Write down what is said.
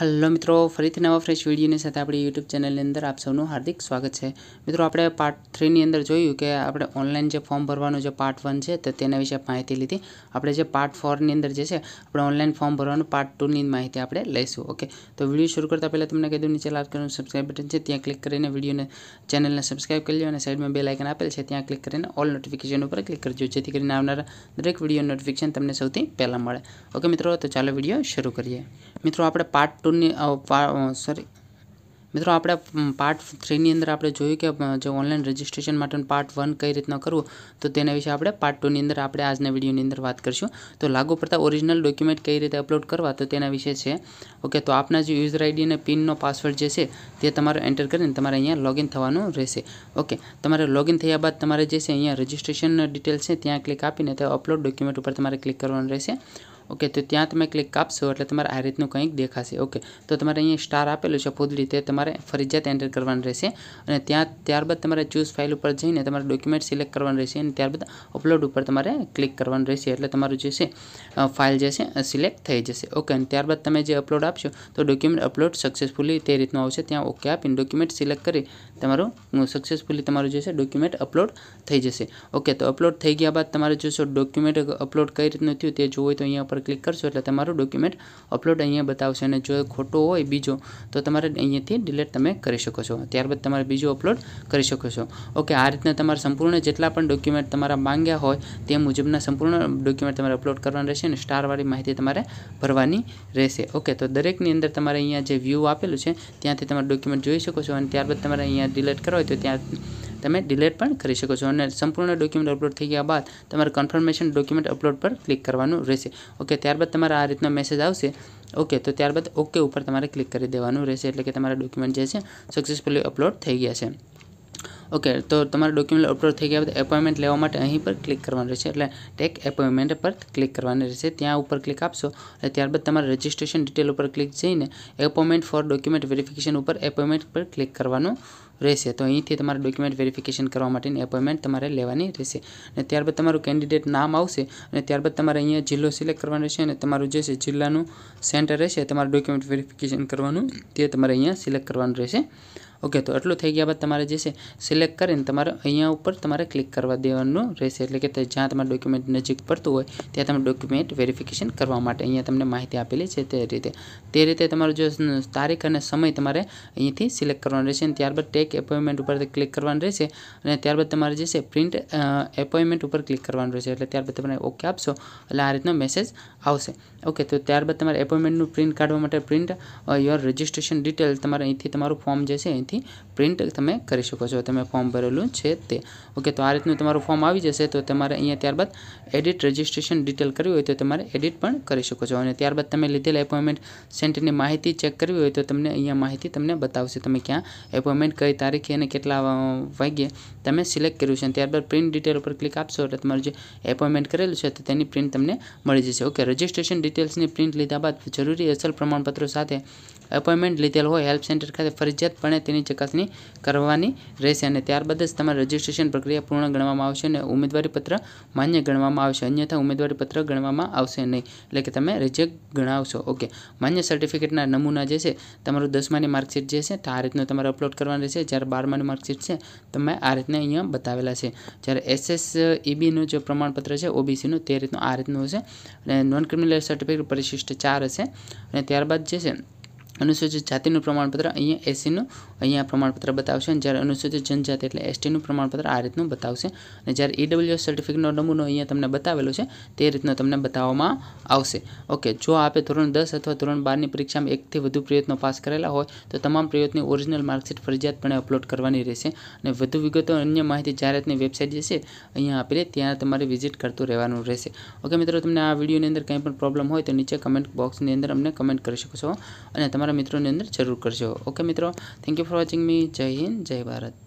hello મિત્રો ફરીથી નવા ફ્રેશ વિડીયોની સાથે આપણી યુટ્યુબ ચેનલની અંદર આપ સૌનું હાર્દિક સ્વાગત છે મિત્રો આપણે પાર્ટ થ્રીની અંદર જોયું કે આપણે ઓનલાઈન જે ફોર્મ ભરવાનું જે પાર્ટ વન છે તો તેના વિશે માહિતી લીધી આપણે જે પાર્ટ ફોરની અંદર જે છે આપણે ઓનલાઈન ફોર્મ ભરવાનું પાર્ટ ટુની માહિતી આપણે લઈશું ઓકે તો વિડીયો શરૂ કરતાં પહેલાં તમને કહી દઉં નીચે લાલ કરવાનું સબસ્ક્રાઇબ બટન છે ત્યાં ક્લિક કરીને વિડીયોને ચેનલને સબસ્ક્રાઇબ કરી લો અને સાઈડમાં બે લાઇકન આપેલ છે ત્યાં ક્લિક કરીને ઓલ નોટિફિકેશન ઉપર ક્લિક કરજો જેથી કરીને આવનારા દરેક વિડીયો નોટિફિકેશન તમને સૌથી પહેલાં મળે ઓકે મિત્રો તો ચાલો વિડીયો શરૂ કરીએ મિત્રો આપણે પાર્ટ ટુની સોરી મિત્રો આપણે પાર્ટ થ્રીની અંદર આપણે જોયું કે જે ઓનલાઈન રજિસ્ટ્રેશન માટેનું પાર્ટ વન કઈ રીતના કરવું તો તેના વિશે આપણે પાર્ટ ટુની અંદર આપણે આજના વિડીયોની અંદર વાત કરીશું તો લાગુ પડતા ઓરિજિનલ ડોક્યુમેન્ટ કઈ રીતે અપલોડ કરવા તો તેના વિશે છે ઓકે તો આપના જે યુઝર આઈડી અને પિનનો પાસવર્ડ જે છે તે તમારે એન્ટર કરીને તમારે અહીંયા લોગિન થવાનું રહેશે ઓકે તમારે લોગિન થયા બાદ તમારે જે છે અહીંયા રજિસ્ટ્રેશન ડિટેલ્સ છે ત્યાં ક્લિક આપીને તે અપલોડ ડોક્યુમેન્ટ ઉપર તમારે ક્લિક કરવાનું રહેશે ओके तो ત્યાં તમે ક્લિક આપશો એટલે તમારે આ રીતનું કંઈક દેખાશે ઓકે તો તમારે અહીંયા સ્ટાર આપેલું છે ફૂલ રીતે તમારે ફરીજત એન્ટર કરવાની રહેશે અને ત્યાં ત્યારબાદ તમારે ચુઝ ફાઈલ ઉપર જઈને તમારે ડોક્યુમેન્ટ સિલેક્ટ કરવાની રહેશે અને ત્યારબાદ અપલોડ ઉપર તમારે ક્લિક કરવાની રહેશે એટલે તમારું જે છે ફાઈલ જે છે સિલેક્ટ થઈ જશે ઓકે અને ત્યારબાદ તમે જે અપલોડ આપશો તો ડોક્યુમેન્ટ અપલોડ સક્સેસફુલી તે રીતનું આવશે ત્યાં ઓકે આપින් ડોક્યુમેન્ટ સિલેક્ટ કરી તમારું સક્સેસફુલી તમારું જે છે ડોક્યુમેન્ટ અપલોડ થઈ જશે ઓકે તો અપલોડ થઈ ગયા બાદ તમારે જોશો ડોક્યુમેન્ટ અપલોડ કરી રીતનું થયું તે જો હોય તો અહીંયા પર ક્લિક કરશો એટલે તમારું ડોક્યુમેન્ટ અપલોડ અહીંયા બતાવશે અને જો ખોટો હોય બીજો તો તમારે અહીંયાથી ડિલેટ તમે કરી શકો છો ત્યારબાદ તમારે બીજો અપલોડ કરી શકો છો ઓકે આ રીતના તમારે સંપૂર્ણ જેટલા પણ ડોક્યુમેન્ટ તમારા માંગ્યા હોય તે મુજબના સંપૂર્ણ ડોક્યુમેન્ટ તમારે અપલોડ કરવાના રહેશે અને સ્ટારવાળી માહિતી તમારે ભરવાની રહેશે ઓકે તો દરેકની અંદર તમારે અહીંયા જે વ્યૂ આપેલું છે ત્યાંથી તમારે ડોક્યુમેન્ટ જોઈ શકો છો અને ત્યારબાદ તમારે અહીંયા ડિલેટ કરવા હોય તો ત્યાં તમે ડિલેટ પણ કરી શકો છો અને સંપૂર્ણ ડોક્યુમેન્ટ અપલોડ થઈ ગયા બાદ તમારે કન્ફર્મેશન ડોક્યુમેન્ટ અપલોડ પર ક્લિક કરવાનું રહેશે ઓકે ત્યારબાદ તમારે આ રીતનો મેસેજ આવશે ઓકે તો ત્યારબાદ ઓકે ઉપર તમારે ક્લિક કરી દેવાનું રહેશે એટલે કે તમારા ડોક્યુમેન્ટ જે છે સક્સેસફુલી અપલોડ થઈ ગયા છે ઓકે તો તમારા ડોક્યુમેન્ટ અપલોડ થઈ ગયા બાદ એપોઇન્ટમેન્ટ લેવા માટે અહીં પર ક્લિક કરવાનું રહેશે એટલે ટેક એપોઇન્ટમેન્ટ પર ક્લિક કરવાની રહેશે ત્યાં ઉપર ક્લિક આપશો અને ત્યારબાદ તમારે રજિસ્ટ્રેશન ડિટેલ ઉપર ક્લિક જઈને એપોઇન્ટમેન્ટ ફોર ડોક્યુમેન્ટ વેરિફિકેશન ઉપર એપોઇન્ટમેન્ટ પર ક્લિક કરવાનું રહેશે તો અહીંથી તમારે ડોક્યુમેન્ટ વેરિફિકેશન કરવા માટેની એપોઇન્ટમેન્ટ તમારે લેવાની રહેશે અને ત્યારબાદ તમારું કેન્ડિડેટ નામ આવશે અને ત્યારબાદ તમારે અહીંયા જિલ્લો સિલેક્ટ કરવાનો રહેશે અને તમારું જે છે જિલ્લાનું સેન્ટર રહેશે તમારું ડોક્યુમેન્ટ વેરિફિકેશન કરવાનું તે તમારે અહીંયા સિલેક્ટ કરવાનું રહેશે ઓકે તો એટલું થઈ ગયા બાદ તમારે જે છે સિલેક્ટ કરીને તમારે અહીંયા ઉપર તમારે ક્લિક કરવા દેવાનું રહેશે એટલે કે જ્યાં તમારે ડોક્યુમેન્ટ નજીક પડતું હોય ત્યાં તમે ડોક્યુમેન્ટ વેરિફિકેશન કરવા માટે અહીંયા તમને માહિતી આપેલી છે તે રીતે તે રીતે તમારું જો તારીખ અને સમય તમારે અહીંથી સિલેક્ટ કરવાનું રહેશે અને ત્યારબાદ ટેક એપોઇન્ટમેન્ટ ઉપર ક્લિક કરવાનું રહેશે અને ત્યારબાદ તમારે જે છે પ્રિન્ટ એપોઇન્ટમેન્ટ ઉપર ક્લિક કરવાનું રહેશે એટલે ત્યારબાદ તમે ઓકે આપશો એટલે આ રીતનો મેસેજ આવશે ઓકે તો ત્યારબાદ તમારે એપોઇન્ટમેન્ટનું પ્રિન્ટ કાઢવા માટે પ્રિન્ટ યોર રજિસ્ટ્રેશન ડિટેલ તમારે અહીંથી તમારું ફોર્મ જે છે અહીંથી પ્રિન્ટ તમે કરી શકો છો તમે ફોર્મ ભરેલું છે તે ઓકે તો આ રીતનું તમારું ફોર્મ આવી જશે તો તમારે અહીંયા ત્યારબાદ એડિટ રજિસ્ટ્રેશન ડિટેલ કરવી હોય તો તમારે એડિટ પણ કરી શકો છો અને ત્યારબાદ તમે લીધેલ એપોઇન્ટમેન્ટ સેન્ટરની માહિતી ચેક કરવી હોય તો તમને અહીંયા માહિતી તમને બતાવશે તમે ક્યાં એપોઇન્ટમેન્ટ કઈ તારીખે અને કેટલા વાગ્યે તમે સિલેક્ટ કર્યું છે અને ત્યારબાદ પ્રિન્ટ ડિટેલ ઉપર ક્લિક આપશો એટલે તમારું જે એપોઇન્ટમેન્ટ કરેલું છે તો તેની પ્રિન્ટ તમને મળી જશે ઓકે રજિસ્ટ્રેશન ડિટેલ્સની પ્રિન્ટ લીધા બાદ જરૂરી અસલ પ્રમાણપત્રો સાથે એપોઇન્ટમેન્ટ લીધેલ હોય હેલ્પ સેન્ટર ખાતે ફરજિયાતપણે તેની તથ્યોની ચકાસણી કરવાની રહેશે અને ત્યારબાદ જ તમારી રજિસ્ટ્રેશન પ્રક્રિયા પૂર્ણ ગણવામાં આવશે અને ઉમેદવારી પત્ર માન્ય ગણવામાં આવશે અન્યથા ઉમેદવારી પત્ર ગણવામાં આવશે નહીં એટલે કે તમે રિજેક્ટ ગણાવશો ઓકે માન્ય સર્ટિફિકેટના નમૂના જે છે તમારું દસમાની માર્કશીટ જે છે આ રીતનું તમારે અપલોડ કરવાની રહેશે જ્યારે બારમાની માર્કશીટ છે તમે આ રીતના અહીંયા બતાવેલા છે જ્યારે એસએસ ઈબીનું e જે પ્રમાણપત્ર છે ઓબીસીનું તે રીતનું આ રીતનું હશે અને નોન ક્રિમિનલ સર્ટિફિકેટ પરિશિષ્ટ ચાર હશે અને ત્યારબાદ જે છે અનુસૂચિત જાતિનું પ્રમાણપત્ર અહીંયા એસસીનું અહીંયા પ્રમાણપત્ર બતાવશે અને જ્યારે અનુસૂચિત જનજાતિ એટલે એસટીનું પ્રમાણપત્ર આ રીતનું બતાવશે અને જ્યારે ઈડબ્લ્યુએસ સર્ટિફિકેટનો નમૂનો અહીંયા તમને બતાવેલો છે તે રીતનો તમને બતાવવામાં આવશે ઓકે જો આપે ધોરણ દસ અથવા ધોરણ બારની પરીક્ષામાં એકથી વધુ પ્રયત્નો પાસ કરેલા હોય તો તમામ પ્રયત્નો ઓરિજિનલ માર્કશીટ ફરજિયાતપણે અપલોડ કરવાની રહેશે અને વધુ વિગતો અન્ય માહિતી જાહેરાતની વેબસાઇટ જે છે અહીંયા આપેલી ત્યાં તમારે વિઝિટ કરતું રહેવાનું રહેશે ઓકે મિત્રો તમને આ વિડીયોની અંદર કંઈ પણ પ્રોબ્લેમ હોય તો નીચે કમેન્ટ બોક્સની અંદર અમને કમેન્ટ કરી શકો છો અને તમારે તમારા મિત્રોની અંદર જરૂર કરજો ઓકે મિત્રો thank you for watching me જય હિન્દ જય ભારત